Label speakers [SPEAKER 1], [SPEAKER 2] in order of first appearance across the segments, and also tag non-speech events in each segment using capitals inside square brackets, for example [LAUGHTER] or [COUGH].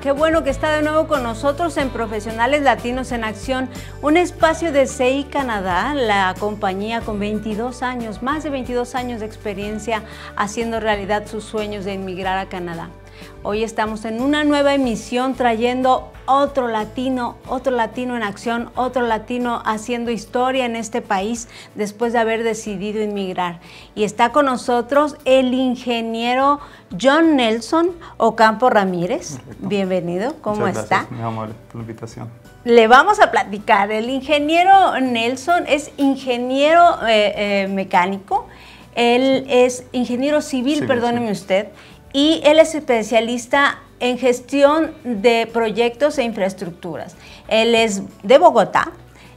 [SPEAKER 1] qué bueno que está de nuevo con nosotros en Profesionales Latinos en Acción, un espacio de CI Canadá, la compañía con 22 años, más de 22 años de experiencia haciendo realidad sus sueños de emigrar a Canadá. Hoy estamos en una nueva emisión trayendo otro latino, otro latino en acción, otro latino haciendo historia en este país después de haber decidido inmigrar. Y está con nosotros el ingeniero John Nelson Ocampo Ramírez. Bienvenido, ¿cómo está? Gracias,
[SPEAKER 2] mi amor, por la invitación.
[SPEAKER 1] Le vamos a platicar. El ingeniero Nelson es ingeniero eh, eh, mecánico. Él es ingeniero civil, perdóneme usted, y él es especialista en gestión de proyectos e infraestructuras. Él es de Bogotá,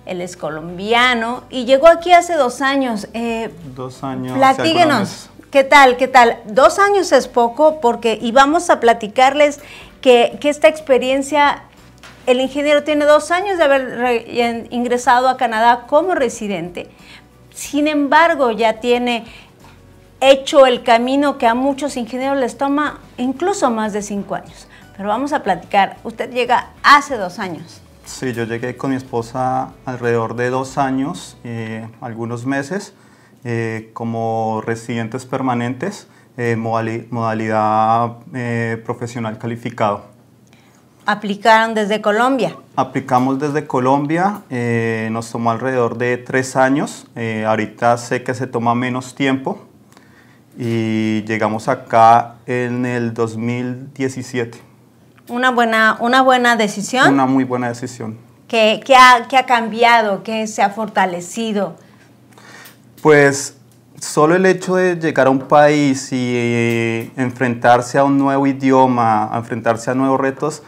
[SPEAKER 1] él es colombiano y llegó aquí hace dos años. Eh,
[SPEAKER 2] dos años. Platíguenos.
[SPEAKER 1] ¿Qué tal? ¿Qué tal? Dos años es poco porque y vamos a platicarles que, esta experiencia, el ingeniero tiene dos años de haber ingresado a Canadá como residente. Sin embargo, ya tiene hecho el camino que a muchos ingenieros les toma incluso más de cinco años. Pero vamos a platicar. Usted llega hace dos años.
[SPEAKER 2] Sí, yo llegué con mi esposa alrededor de dos años, eh, algunos meses, eh, como residentes permanentes, eh, modalidad profesional calificado.
[SPEAKER 1] ¿Aplicaron desde Colombia?
[SPEAKER 2] Aplicamos desde Colombia, nos tomó alrededor de tres años, ahorita sé que se toma menos tiempo, y llegamos acá en el 2017.
[SPEAKER 1] Una buena, una buena decisión. Una
[SPEAKER 2] muy buena decisión.
[SPEAKER 1] ¿Qué, ha, cambiado? ¿Qué se ha fortalecido?
[SPEAKER 2] Pues solo el hecho de llegar a un país y eh, enfrentarse a un nuevo idioma, enfrentarse a nuevos retos,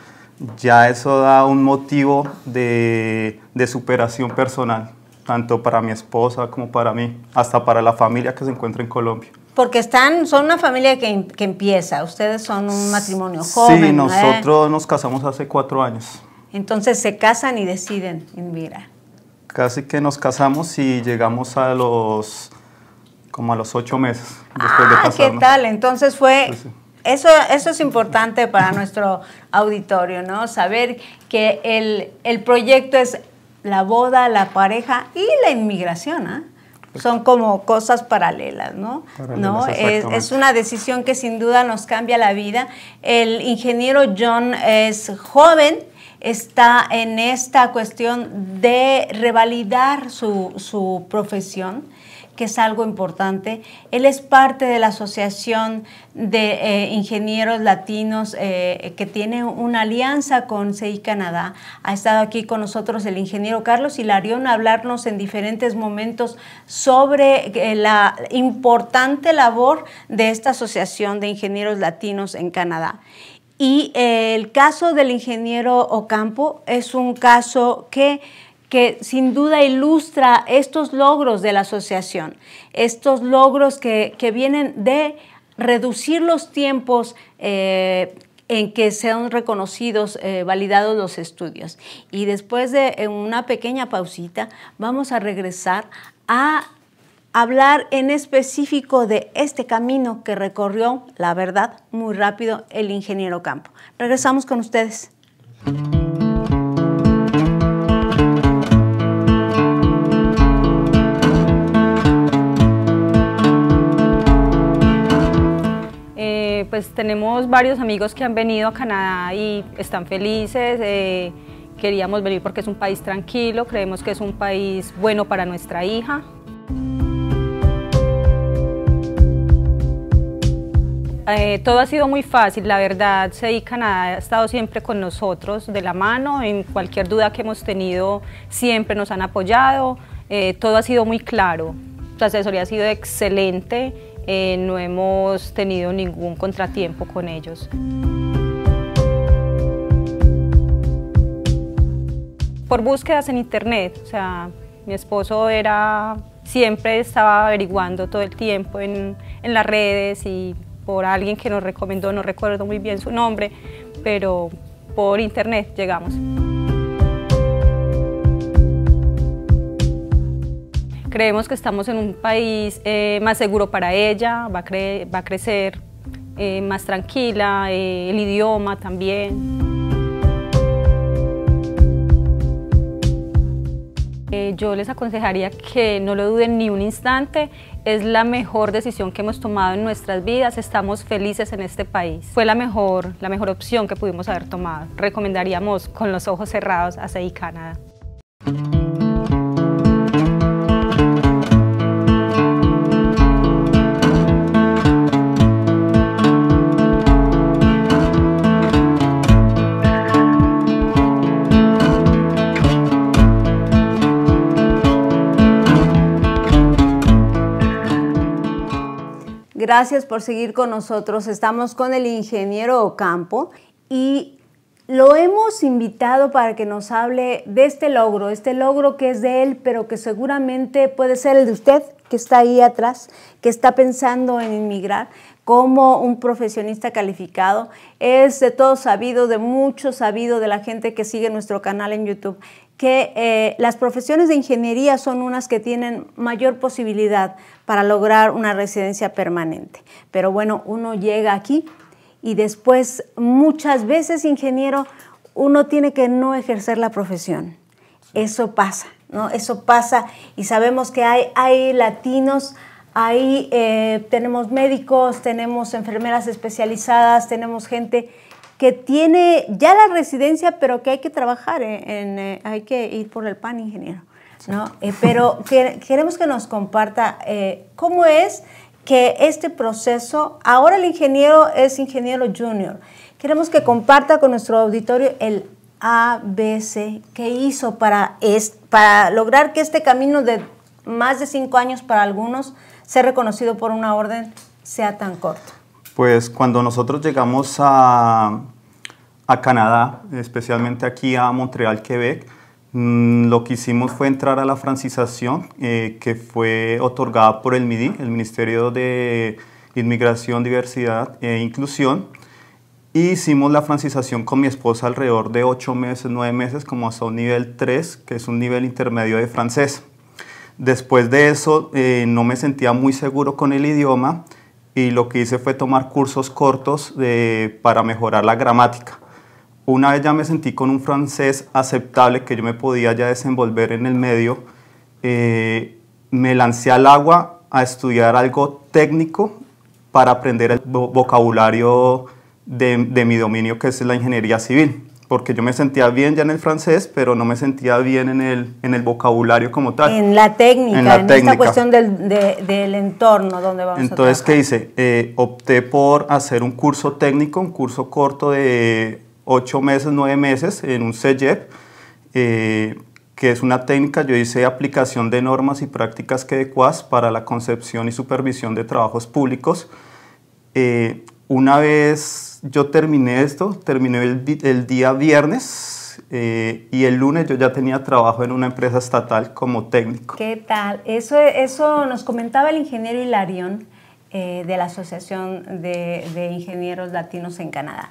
[SPEAKER 2] ya eso da un motivo de, de superación personal, tanto para mi esposa como para mí, hasta para la familia que se encuentra en Colombia
[SPEAKER 1] porque están, son una familia que, empieza. Ustedes son un matrimonio joven. Sí, ¿eh? nosotros
[SPEAKER 2] nos casamos hace cuatro años.
[SPEAKER 1] Entonces se casan y deciden vida?
[SPEAKER 2] Casi que nos casamos y llegamos a los como a los ocho meses después de ah, casarnos. ¿Qué tal?
[SPEAKER 1] Entonces fue. Eso, eso es importante para nuestro auditorio, ¿no? Saber que el, proyecto es la boda, la pareja y la inmigración, ¿ah? Pues son como cosas paralelas, ¿no? ¿no? Es, es, una decisión que sin duda nos cambia la vida. El ingeniero John es joven, está en esta cuestión de revalidar su, su profesión que es algo importante. Él es parte de la Asociación de eh, Ingenieros Latinos eh, que tiene una alianza con CI Canadá. Ha estado aquí con nosotros el ingeniero Carlos Hilarión a hablarnos en diferentes momentos sobre eh, la importante labor de esta Asociación de Ingenieros Latinos en Canadá. Y el caso del ingeniero Ocampo es un caso que que sin duda ilustra estos logros de la asociación, estos logros que, vienen de reducir los tiempos eh, en que sean reconocidos, eh, validados los estudios. Y después de una pequeña pausita, vamos a regresar a hablar en específico de este camino que recorrió, la verdad, muy rápido el ingeniero Campo. Regresamos con ustedes.
[SPEAKER 3] pues tenemos varios amigos que han venido a Canadá y están felices. Eh, queríamos venir porque es un país tranquilo, creemos que es un país bueno para nuestra hija. Eh, todo ha sido muy fácil, la verdad, SEI Canadá ha estado siempre con nosotros de la mano, en cualquier duda que hemos tenido siempre nos han apoyado, eh, todo ha sido muy claro, la asesoría ha sido excelente, eh, no hemos tenido ningún contratiempo con ellos. Por búsquedas en internet, o sea, mi esposo era, siempre estaba averiguando todo el tiempo en, en las redes y por alguien que nos recomendó, no recuerdo muy bien su nombre, pero por internet llegamos. Creemos que estamos en un país eh, más seguro para ella, va a, crecer eh, más tranquila, eh, el idioma también. yo les aconsejaría que no lo duden ni un instante, es la mejor decisión que hemos tomado en nuestras vidas, estamos felices en este país. Fue la mejor, la mejor opción que pudimos haber tomado. Recomendaríamos con los ojos cerrados a CEI Canadá.
[SPEAKER 1] Gracias por seguir con nosotros. Estamos con el ingeniero Ocampo y lo hemos invitado para que nos hable de este logro, este logro que es de él, pero que seguramente puede ser el de usted, que está ahí atrás, que está pensando en inmigrar como un profesionista calificado. Es de todo sabido, de mucho sabido de la gente que sigue nuestro canal en YouTube que eh, las profesiones de ingeniería son unas que tienen mayor posibilidad para lograr una residencia permanente. Pero bueno, uno llega aquí y después muchas veces, ingeniero, uno tiene que no ejercer la profesión. Eso pasa, ¿no? Eso pasa y sabemos que hay, hay latinos, ahí eh, tenemos médicos, tenemos enfermeras especializadas, tenemos gente que tiene ya la residencia, pero que hay que trabajar, eh, en, eh, hay que ir por el pan, ingeniero. ¿no? Eh, pero [LAUGHS] queremos que nos comparta cómo es que este proceso, ahora el ingeniero es ingeniero junior, queremos que comparta con nuestro auditorio el ABC que hizo para, para lograr que este camino de más de cinco años para algunos sea reconocido por una orden sea tan corto.
[SPEAKER 2] Pues cuando nosotros llegamos a, Canadá, especialmente aquí a Montreal, Quebec, mm, lo que hicimos fue entrar a la francización eh, que fue otorgada por el MIDI, el Ministerio de Inmigración, Diversidad e Inclusión. E hicimos la francización con mi esposa alrededor de ocho meses, nueve meses, como hasta un nivel 3, que es un nivel intermedio de francés. Después de eso eh, no me sentía muy seguro con el idioma y lo que hice fue tomar cursos cortos para mejorar la gramática. Una vez ya me sentí con un francés aceptable que yo me podía ya desenvolver en el medio, eh, me lancé al agua a estudiar algo técnico para aprender el vocabulario de mi dominio que es la ingeniería civil porque yo me sentía bien ya en el francés, pero no me sentía bien en el, en el vocabulario como tal. En la técnica, en, la técnica. esta cuestión
[SPEAKER 1] del, del, entorno donde vamos Entonces,
[SPEAKER 2] ¿qué hice? Eh, opté por hacer un curso técnico, un curso corto de 8 meses, 9 meses en un CEGEP, eh, que es una técnica, yo hice aplicación de normas y prácticas que adecuas para la concepción y supervisión de trabajos públicos. Eh, una vez yo terminé esto, terminé el, día viernes eh, y el lunes yo ya tenía trabajo en una empresa estatal como técnico.
[SPEAKER 1] ¿Qué tal? Eso, eso nos comentaba el ingeniero Hilarión eh, de la Asociación de, Ingenieros Latinos en Canadá,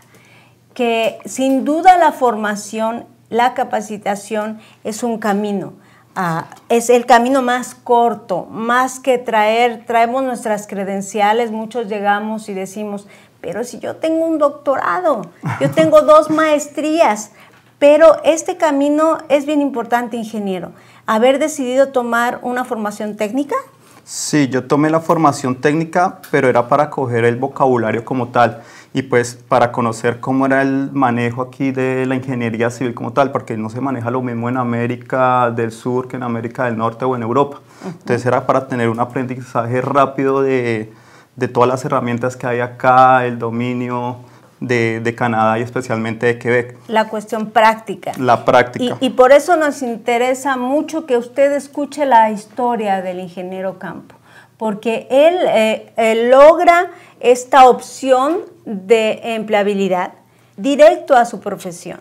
[SPEAKER 1] que sin duda la formación, la capacitación es un camino. Ah, es el camino más corto, más que traer, traemos nuestras credenciales, muchos llegamos y decimos, pero si yo tengo un doctorado, yo tengo dos maestrías, pero este camino es bien importante, ingeniero. Haber decidido tomar una formación técnica.
[SPEAKER 2] Sí, yo tomé la formación técnica, pero era para coger el vocabulario como tal y pues para conocer cómo era el manejo aquí de la ingeniería civil como tal, porque no se maneja lo mismo en América del Sur que en América del Norte o en Europa. Entonces era para tener un aprendizaje rápido de, de todas las herramientas que hay acá, el dominio de, Canadá y especialmente de Quebec.
[SPEAKER 1] La cuestión práctica.
[SPEAKER 2] La práctica. Y,
[SPEAKER 1] por eso nos interesa mucho que usted escuche la historia del ingeniero Campo, porque él, eh, logra esta opción de empleabilidad directo a su profesión.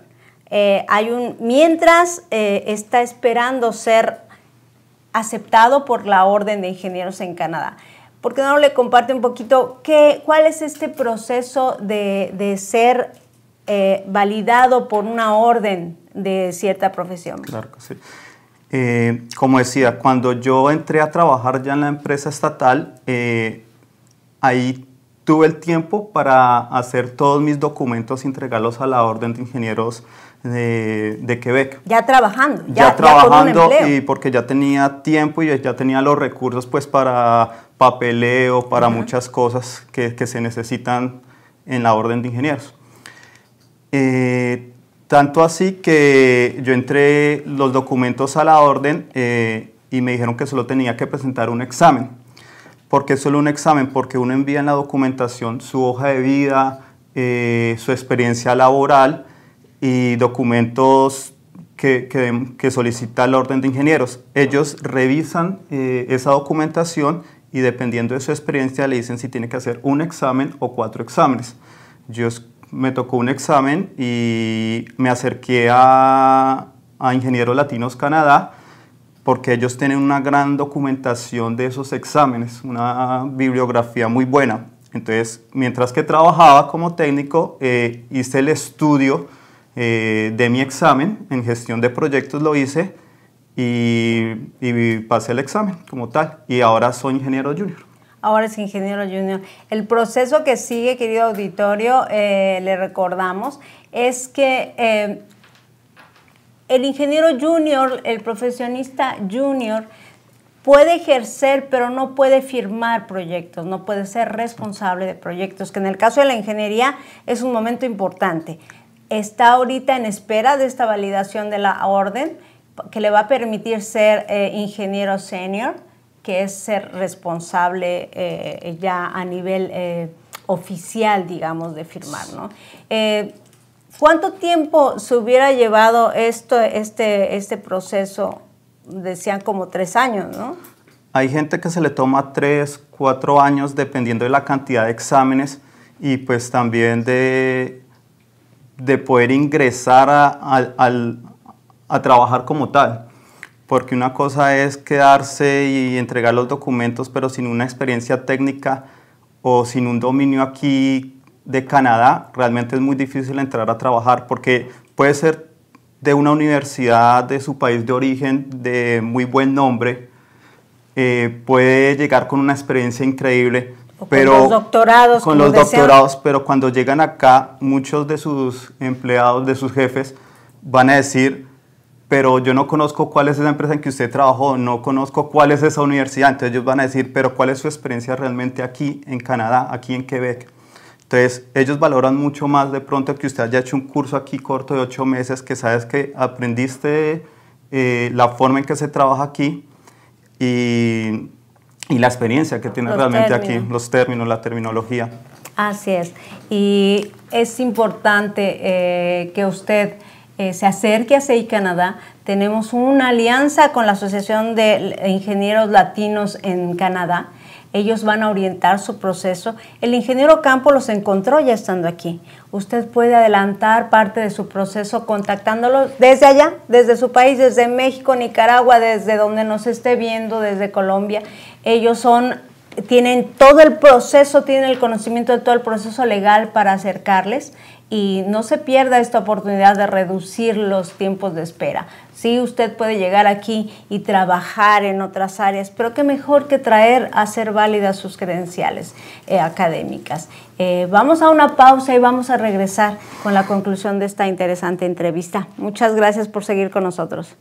[SPEAKER 1] Eh, hay un, mientras eh, está esperando ser aceptado por la Orden de Ingenieros en Canadá. ¿por qué no le comparte un poquito qué, cuál es este proceso de, ser eh, validado por una orden de cierta profesión?
[SPEAKER 2] Claro sí. Eh, como decía, cuando yo entré a trabajar ya en la empresa estatal, eh, ahí tuve el tiempo para hacer todos mis documentos y entregarlos a la Orden de Ingenieros de, Quebec.
[SPEAKER 1] Ya trabajando, ya, trabajando con y
[SPEAKER 2] porque ya tenía tiempo y ya tenía los recursos pues para papeleo, para muchas cosas que, se necesitan en la orden de ingenieros. Eh, tanto así que yo entré los documentos a la orden eh, y me dijeron que solo tenía que presentar un examen. ¿Por qué solo un examen? Porque uno envía en la documentación su hoja de vida, eh, su experiencia laboral y documentos que, solicita la orden de ingenieros. Ellos revisan esa documentación y dependiendo de su experiencia le dicen si tiene que hacer un examen o cuatro exámenes. Yo me tocó un examen y me acerqué a, a Ingenieros Latinos Canadá porque ellos tienen una gran documentación de esos exámenes, una bibliografía muy buena. Entonces, mientras que trabajaba como técnico, eh, hice el estudio eh, de mi examen, en gestión de proyectos lo hice, y, pasé el examen como tal y ahora soy ingeniero junior.
[SPEAKER 1] Ahora es ingeniero junior. El proceso que sigue, querido auditorio, eh, le recordamos, es que eh, el ingeniero junior, el profesionista junior, puede ejercer, pero no puede firmar proyectos, no puede ser responsable de proyectos, que en el caso de la ingeniería es un momento importante. Está ahorita en espera de esta validación de la orden que le va a permitir ser eh, ingeniero senior, que es ser responsable eh, ya a nivel eh, oficial, digamos, de firmar. ¿no? ¿Cuánto tiempo se hubiera llevado esto, este, este proceso? Decían como tres años, ¿no?
[SPEAKER 2] Hay gente que se le toma tres, cuatro años dependiendo de la cantidad de exámenes y pues también de, de poder ingresar al, a trabajar como tal. Porque una cosa es quedarse y entregar los documentos, pero sin una experiencia técnica o sin un dominio aquí de Canadá, realmente es muy difícil entrar a trabajar porque puede ser de una universidad de su país de origen de muy buen nombre, eh, puede llegar con una experiencia increíble, pero con los doctorados, con los doctorados, pero cuando llegan acá muchos de sus empleados, de sus jefes van a decir pero yo no conozco cuál es esa empresa en que usted trabajó, no conozco cuál es esa universidad. Entonces ellos van a decir, pero ¿cuál es su experiencia realmente aquí en Canadá, aquí en Quebec? Entonces ellos valoran mucho más de pronto que usted haya hecho un curso aquí corto de ocho meses, que sabes que aprendiste eh, la forma en que se trabaja aquí y, la experiencia que tiene realmente aquí, los términos, la terminología.
[SPEAKER 1] Así es. Y es importante eh, que usted eh, se acerque a CI Canadá. Tenemos una alianza con la Asociación de Ingenieros Latinos en Canadá. Ellos van a orientar su proceso. El ingeniero Campo los encontró ya estando aquí. Usted puede adelantar parte de su proceso contactándolos desde allá, desde su país, desde México, Nicaragua, desde donde nos esté viendo, desde Colombia. Ellos son tienen todo el proceso, tienen el conocimiento de todo el proceso legal para acercarles y no se pierda esta oportunidad de reducir los tiempos de espera. Sí, usted puede llegar aquí y trabajar en otras áreas, pero qué mejor que traer a ser válidas sus credenciales eh, académicas. Eh, vamos a una pausa y vamos a regresar con la conclusión de esta interesante entrevista. Muchas gracias por seguir con nosotros.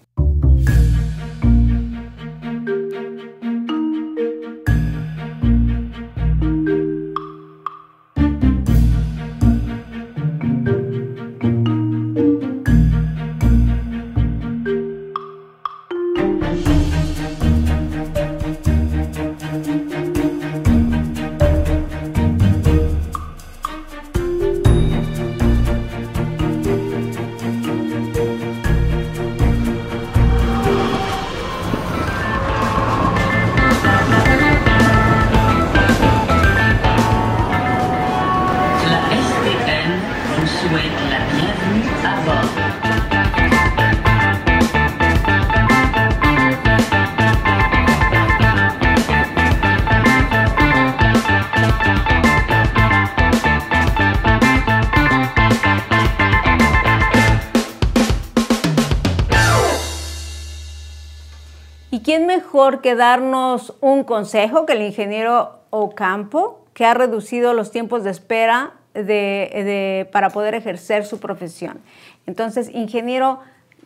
[SPEAKER 1] que darnos un consejo que el ingeniero Ocampo, que ha reducido los tiempos de espera de, para poder ejercer su profesión? Entonces, ingeniero,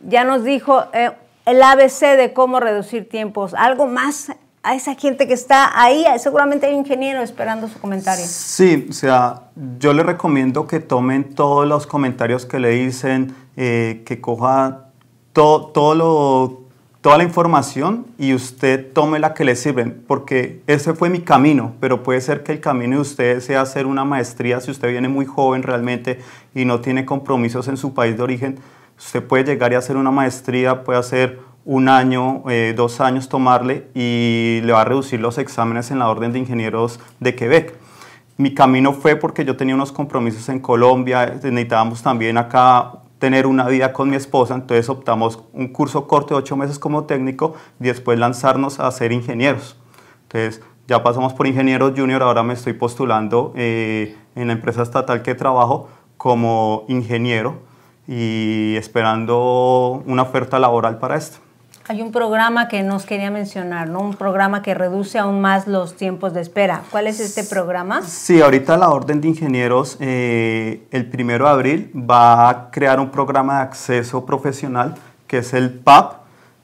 [SPEAKER 1] ya nos dijo eh, el ABC de cómo reducir tiempos. ¿Algo más a esa gente que está ahí? Seguramente hay ingeniero esperando su comentario.
[SPEAKER 2] Sí, o sea, yo le recomiendo que tomen todos los comentarios que le dicen, eh, que coja todo, todo lo toda la información y usted tome la que le sirve, porque ese fue mi camino, pero puede ser que el camino de usted sea hacer una maestría si usted viene muy joven realmente y no tiene compromisos en su país de origen. Usted puede llegar y hacer una maestría, puede hacer un año, eh, dos años tomarle y le va a reducir los exámenes en la Orden de Ingenieros de Quebec. Mi camino fue porque yo tenía unos compromisos en Colombia, necesitábamos también acá tener una vida con mi esposa, entonces optamos un curso corto de ocho meses como técnico y después lanzarnos a ser ingenieros. Entonces ya pasamos por ingeniero junior, ahora me estoy postulando eh, en la empresa estatal que trabajo como ingeniero y esperando una oferta laboral para esto.
[SPEAKER 1] Hay un programa que nos quería mencionar, ¿no? Un programa que reduce aún más los tiempos de espera. ¿Cuál es este programa? Sí,
[SPEAKER 2] ahorita la Orden de Ingenieros, eh, el primero de abril, va a crear un programa de acceso profesional que es el PAP.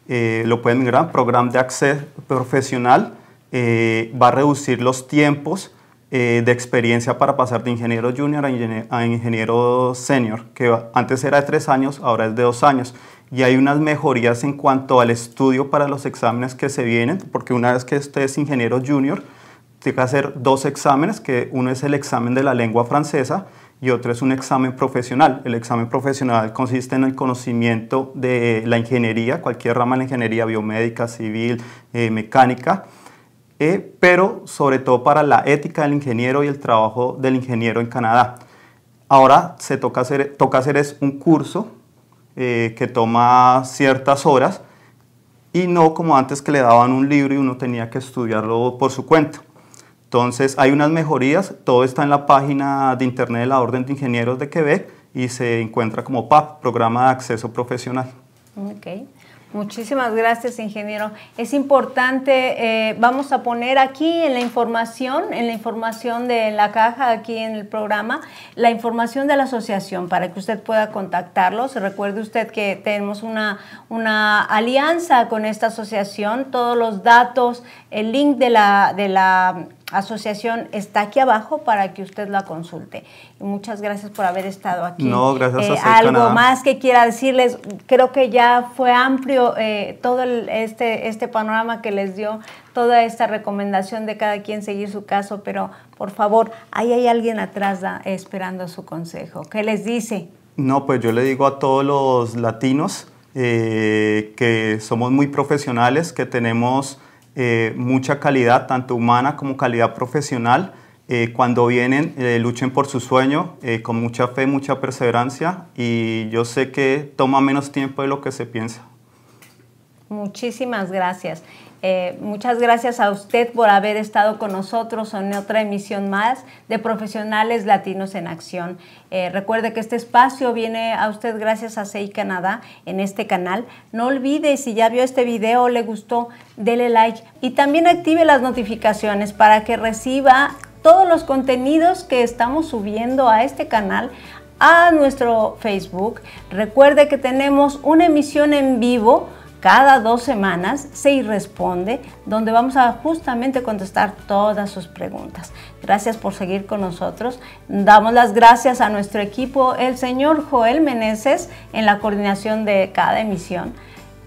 [SPEAKER 2] Eh, lo pueden mirar, Programa de Acceso Profesional. Eh, va a reducir los tiempos de experiencia para pasar de ingeniero junior ingeniero, a ingeniero senior, que antes era de tres años, ahora es de dos años y hay unas mejorías en cuanto al estudio para los exámenes que se vienen, porque una vez que usted es ingeniero junior, tiene que hacer dos exámenes, que uno es el examen de la lengua francesa y otro es un examen profesional. El examen profesional consiste en el conocimiento de la ingeniería, cualquier rama de la ingeniería, biomédica, civil, eh, mecánica, eh, pero sobre todo para la ética del ingeniero y el trabajo del ingeniero en Canadá. Ahora se toca hacer, toca hacer es un curso eh, que toma ciertas horas y no como antes que le daban un libro y uno tenía que estudiarlo por su cuenta. Entonces hay unas mejorías, todo está en la página de internet de la Orden de Ingenieros de Quebec y se encuentra como PAP, Programa de Acceso Profesional.
[SPEAKER 1] Okay. Muchísimas gracias, ingeniero. Es importante, eh, vamos a poner aquí en la información, en la información de la caja, aquí en el programa, la información de la asociación para que usted pueda contactarlos. Recuerde usted que tenemos una, una alianza con esta asociación. Todos los datos, el link de la, de la asociación está aquí abajo para que usted la consulte. muchas gracias por haber estado aquí. No, gracias a eh, usted, Algo más que quiera decirles, creo que ya fue amplio eh, todo este, este panorama que les dio, toda esta recomendación de cada quien seguir su caso, pero por favor, ahí hay alguien atrás ah, esperando su consejo. ¿Qué les dice?
[SPEAKER 2] No, pues yo le digo a todos los latinos eh, que somos muy profesionales, que tenemos... Eh, mucha calidad, tanto humana como calidad profesional. Eh, cuando vienen, eh, luchen por su sueño con mucha fe, mucha perseverancia y yo sé que toma menos tiempo de lo que se piensa.
[SPEAKER 1] Muchísimas gracias. Eh, muchas gracias a usted por haber estado con nosotros en otra emisión más de Profesionales Latinos en Acción. Eh, recuerde que este espacio viene a usted gracias a CEI Canadá en este canal. No olvide, si ya vio este video le gustó, dele like y también active las notificaciones para que reciba todos los contenidos que estamos subiendo a este canal a nuestro Facebook. Recuerde que tenemos una emisión en vivo cada dos semanas se responde, donde vamos a justamente contestar todas sus preguntas. Gracias por seguir con nosotros. Damos las gracias a nuestro equipo, el señor Joel Meneses en la coordinación de cada emisión,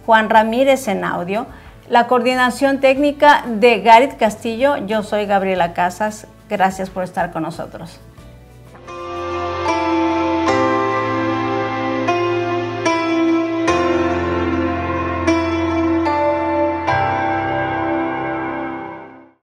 [SPEAKER 1] Juan Ramírez en audio, la coordinación técnica de Garit Castillo. Yo soy Gabriela Casas. Gracias por estar con nosotros.